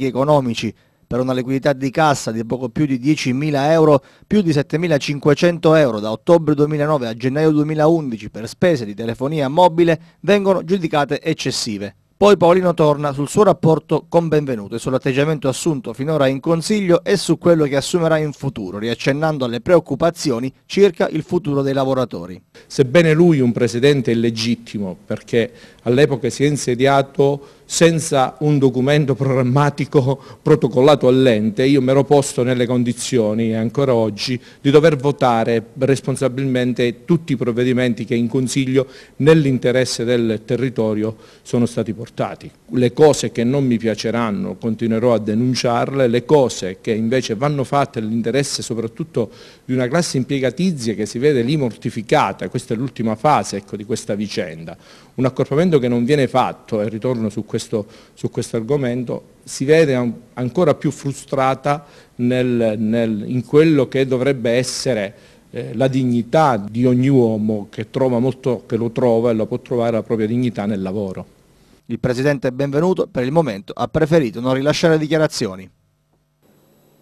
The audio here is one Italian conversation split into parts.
economici per una liquidità di cassa di poco più di 10.000 euro, più di 7.500 euro da ottobre 2009 a gennaio 2011 per spese di telefonia mobile vengono giudicate eccessive. Poi Paolino torna sul suo rapporto con Benvenuto e sull'atteggiamento assunto finora in Consiglio e su quello che assumerà in futuro, riaccennando alle preoccupazioni circa il futuro dei lavoratori. Sebbene lui un presidente illegittimo, perché all'epoca si è insediato senza un documento programmatico protocollato all'ente, io mi ero posto nelle condizioni, ancora oggi, di dover votare responsabilmente tutti i provvedimenti che in Consiglio, nell'interesse del territorio, sono stati portati risultati. Le cose che non mi piaceranno continuerò a denunciarle, le cose che invece vanno fatte nell'interesse soprattutto di una classe impiegatizia che si vede lì mortificata, questa è l'ultima fase ecco, di questa vicenda. Un accorpamento che non viene fatto, e ritorno su questo, su questo argomento, si vede ancora più frustrata nel, nel, in quello che dovrebbe essere eh, la dignità di ogni uomo che, molto, che, lo trova e lo può trovare la propria dignità nel lavoro. Il presidente Benvenuto per il momento ha preferito non rilasciare dichiarazioni.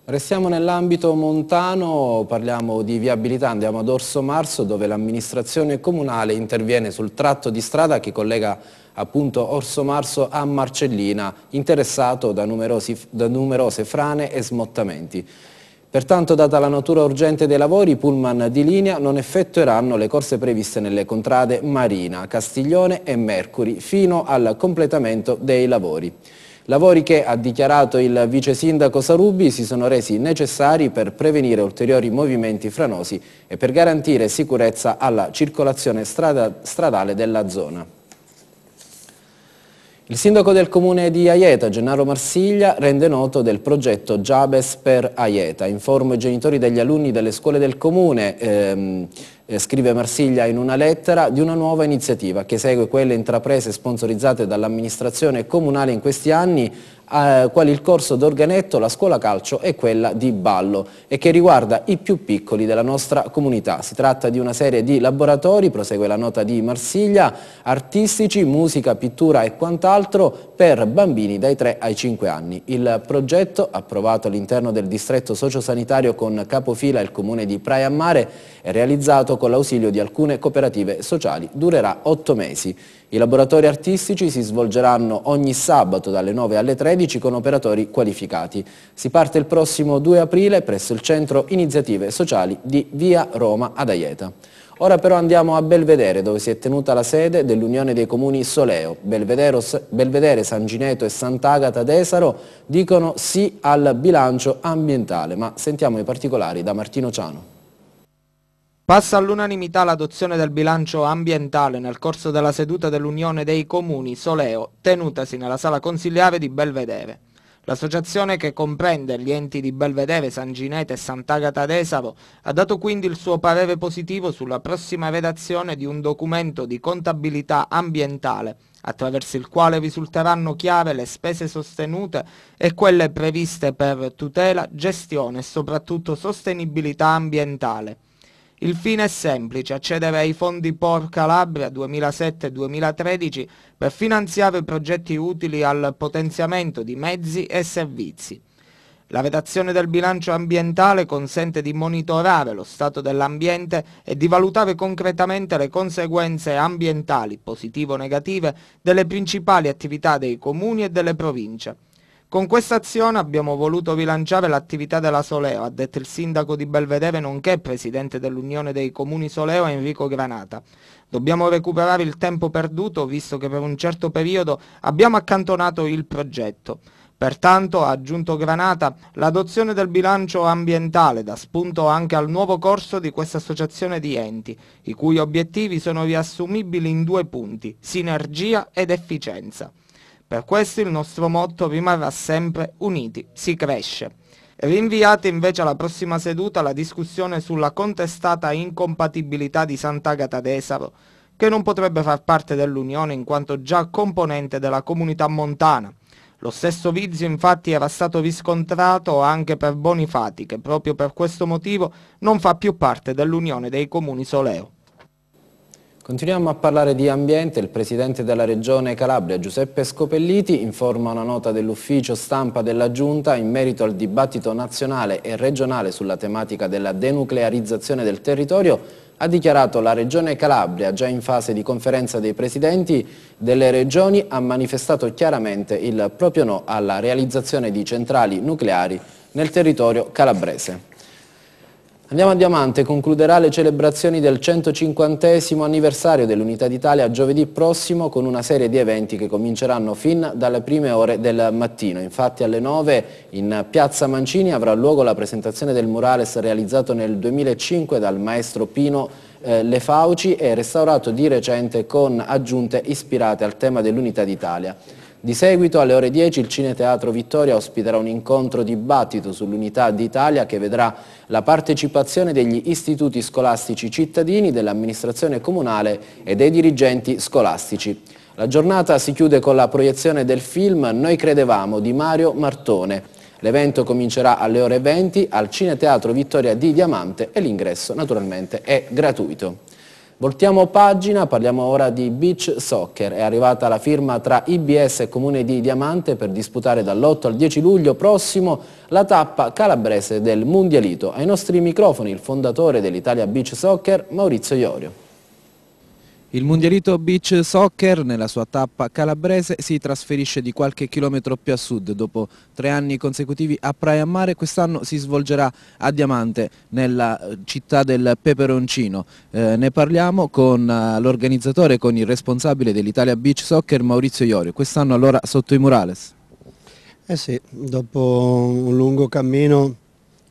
Restiamo nell'ambito montano, parliamo di viabilità, andiamo ad Orso Marzo dove l'amministrazione comunale interviene sul tratto di strada che collega appunto Orso Marzo a Marcellina, interessato da, numerosi, da numerose frane e smottamenti. Pertanto, data la natura urgente dei lavori, i pullman di linea non effettueranno le corse previste nelle contrade Marina, Castiglione e Mercuri fino al completamento dei lavori. Lavori che, ha dichiarato il vice sindaco Sarubi, si sono resi necessari per prevenire ulteriori movimenti franosi e per garantire sicurezza alla circolazione strada, stradale della zona. Il sindaco del comune di Aieta, Gennaro Marsiglia, rende noto del progetto Jabes per Aieta. Informo i genitori degli alunni delle scuole del comune. Ehm, eh, scrive Marsiglia in una lettera, di una nuova iniziativa che segue quelle intraprese sponsorizzate dall'amministrazione comunale in questi anni eh, quali il corso d'organetto, la scuola calcio e quella di ballo e che riguarda i più piccoli della nostra comunità. Si tratta di una serie di laboratori, prosegue la nota di Marsiglia, artistici, musica, pittura e quant'altro per bambini dai 3 ai 5 anni. Il progetto, approvato all'interno del distretto sociosanitario con capofila il comune di Praia Mare, è realizzato con l'ausilio di alcune cooperative sociali, durerà otto mesi. I laboratori artistici si svolgeranno ogni sabato dalle 9 alle 13 con operatori qualificati. Si parte il prossimo 2 aprile presso il Centro Iniziative Sociali di Via Roma ad Aieta. Ora però andiamo a Belvedere dove si è tenuta la sede dell'Unione dei Comuni Soleo. Belvedere, San Gineto e Sant'Agata d'Esaro dicono sì al bilancio ambientale, ma sentiamo i particolari da Martino Ciano. Passa all'unanimità l'adozione del bilancio ambientale nel corso della seduta dell'Unione dei Comuni Soleo, tenutasi nella sala consiliare di Belvedere. L'associazione che comprende gli enti di Belvedere, San Ginete e Sant'Agata d'Esaro ha dato quindi il suo parere positivo sulla prossima redazione di un documento di contabilità ambientale, attraverso il quale risulteranno chiare le spese sostenute e quelle previste per tutela, gestione e soprattutto sostenibilità ambientale. Il fine è semplice, accedere ai fondi POR Calabria 2007-2013 per finanziare progetti utili al potenziamento di mezzi e servizi. La redazione del bilancio ambientale consente di monitorare lo stato dell'ambiente e di valutare concretamente le conseguenze ambientali, positive o negative, delle principali attività dei comuni e delle province. Con questa azione abbiamo voluto rilanciare l'attività della Soleo, ha detto il sindaco di Belvedere nonché presidente dell'Unione dei Comuni Soleo Enrico Granata. Dobbiamo recuperare il tempo perduto visto che per un certo periodo abbiamo accantonato il progetto. Pertanto, ha aggiunto Granata, l'adozione del bilancio ambientale dà spunto anche al nuovo corso di questa associazione di enti, i cui obiettivi sono riassumibili in due punti, sinergia ed efficienza. Per questo il nostro motto rimarrà sempre uniti, si cresce. Rinviate invece alla prossima seduta la discussione sulla contestata incompatibilità di Sant'Agata d'Esaro, che non potrebbe far parte dell'Unione in quanto già componente della comunità montana. Lo stesso vizio infatti era stato riscontrato anche per Bonifati, che proprio per questo motivo non fa più parte dell'Unione dei Comuni Soleo. Continuiamo a parlare di ambiente. Il presidente della regione Calabria, Giuseppe Scopelliti, informa una nota dell'ufficio stampa della Giunta in merito al dibattito nazionale e regionale sulla tematica della denuclearizzazione del territorio. Ha dichiarato la regione Calabria, già in fase di conferenza dei presidenti delle regioni, ha manifestato chiaramente il proprio no alla realizzazione di centrali nucleari nel territorio calabrese. Andiamo a Diamante, concluderà le celebrazioni del 150 anniversario dell'Unità d'Italia giovedì prossimo con una serie di eventi che cominceranno fin dalle prime ore del mattino. Infatti alle 9 in Piazza Mancini avrà luogo la presentazione del murales realizzato nel 2005 dal maestro Pino eh, le Fauci e restaurato di recente con aggiunte ispirate al tema dell'Unità d'Italia. Di seguito alle ore 10 il Cineteatro Vittoria ospiterà un incontro dibattito sull'unità d'Italia che vedrà la partecipazione degli istituti scolastici cittadini, dell'amministrazione comunale e dei dirigenti scolastici. La giornata si chiude con la proiezione del film Noi credevamo di Mario Martone. L'evento comincerà alle ore 20 al Cineteatro Vittoria di Diamante e l'ingresso naturalmente è gratuito. Voltiamo pagina, parliamo ora di beach soccer. È arrivata la firma tra IBS e Comune di Diamante per disputare dall'8 al 10 luglio prossimo la tappa calabrese del Mundialito. Ai nostri microfoni il fondatore dell'Italia Beach Soccer, Maurizio Iorio. Il Mundialito Beach Soccer nella sua tappa calabrese si trasferisce di qualche chilometro più a sud. Dopo tre anni consecutivi a Praia Mare quest'anno si svolgerà a Diamante nella eh, città del Peperoncino. Eh, ne parliamo con eh, l'organizzatore, con il responsabile dell'Italia Beach Soccer Maurizio Iorio. Quest'anno allora sotto i murales. Eh sì, dopo un lungo cammino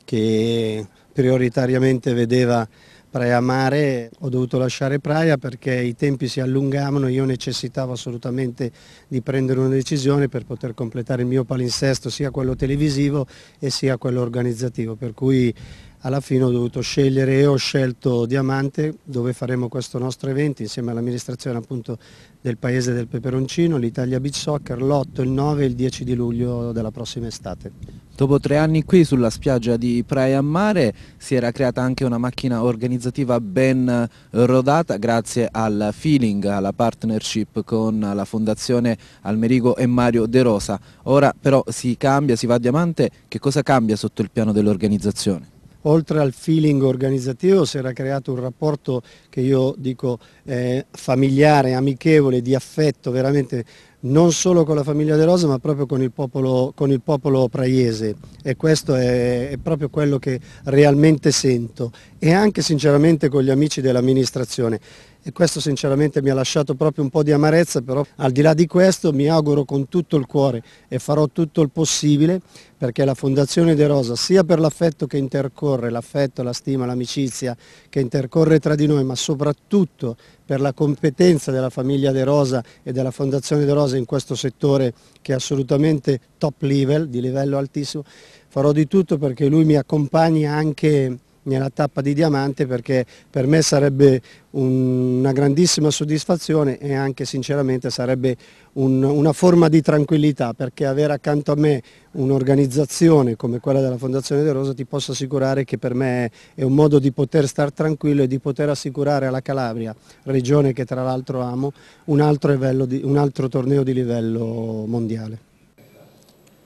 che prioritariamente vedeva Praia Mare ho dovuto lasciare Praia perché i tempi si allungavano, e io necessitavo assolutamente di prendere una decisione per poter completare il mio palinsesto sia quello televisivo e sia quello organizzativo, per cui alla fine ho dovuto scegliere e ho scelto Diamante dove faremo questo nostro evento insieme all'amministrazione appunto del paese del Peperoncino, l'Italia Beach Soccer l'8, il 9 e il 10 di luglio della prossima estate. Dopo tre anni qui sulla spiaggia di Praia a Mare si era creata anche una macchina organizzativa ben rodata grazie al feeling, alla partnership con la fondazione Almerigo e Mario De Rosa. Ora però si cambia, si va a Diamante, che cosa cambia sotto il piano dell'organizzazione? oltre al feeling organizzativo si era creato un rapporto che io dico eh, familiare, amichevole, di affetto veramente non solo con la famiglia De Rosa ma proprio con il popolo, con il popolo praiese e questo è, è, proprio quello che realmente sento e anche sinceramente con gli amici dell'amministrazione e questo sinceramente mi ha lasciato proprio un po' di amarezza, però al di là di questo mi auguro con tutto il cuore e farò tutto il possibile perché la Fondazione De Rosa, sia per l'affetto che intercorre, l'affetto, la stima, l'amicizia che intercorre tra di noi, ma soprattutto per la competenza della famiglia De Rosa e della Fondazione De Rosa in questo settore che è assolutamente top level, di livello altissimo, farò di tutto perché lui mi accompagni anche nella tappa di diamante perché per me sarebbe un, una grandissima soddisfazione e anche sinceramente sarebbe un, una forma di tranquillità perché avere accanto a me un'organizzazione come quella della Fondazione De Rosa ti posso assicurare che per me è, è un modo di poter stare tranquillo e di poter assicurare alla Calabria, regione che tra l'altro amo, un altro, di, un altro torneo di livello mondiale.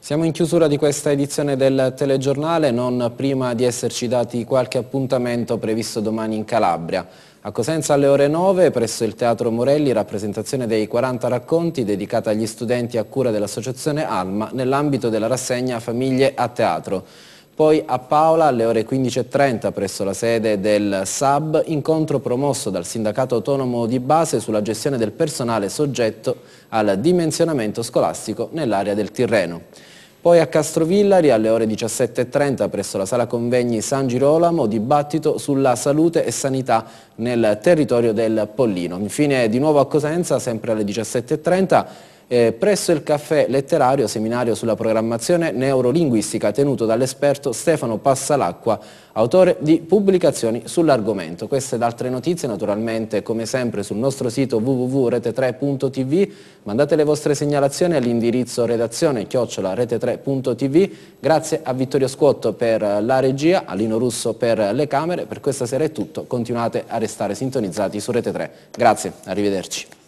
Siamo in chiusura di questa edizione del telegiornale, non prima di esserci dati qualche appuntamento previsto domani in Calabria. A Cosenza alle ore 9, presso il Teatro Morelli, rappresentazione dei 40 racconti dedicata agli studenti a cura dell'associazione Alma nell'ambito della rassegna Famiglie a Teatro. Poi a Paola alle ore 15.30 presso la sede del SAB, incontro promosso dal Sindacato Autonomo di Base sulla gestione del personale soggetto al dimensionamento scolastico nell'area del Tirreno. Poi a Castrovillari alle ore 17.30 presso la sala convegni San Girolamo dibattito sulla salute e sanità nel territorio del Pollino. Infine di nuovo a Cosenza sempre alle 17.30 eh, presso il caffè letterario seminario sulla programmazione neurolinguistica tenuto dall'esperto Stefano Passalacqua, autore di pubblicazioni sull'argomento. Queste ed altre notizie naturalmente come sempre sul nostro sito www.rete3.tv, mandate le vostre segnalazioni all'indirizzo redazione chiocciola rete3.tv, grazie a Vittorio Scuotto per la regia, a Lino Russo per le camere, per questa sera è tutto, continuate a restare sintonizzati su Rete3. Grazie, arrivederci.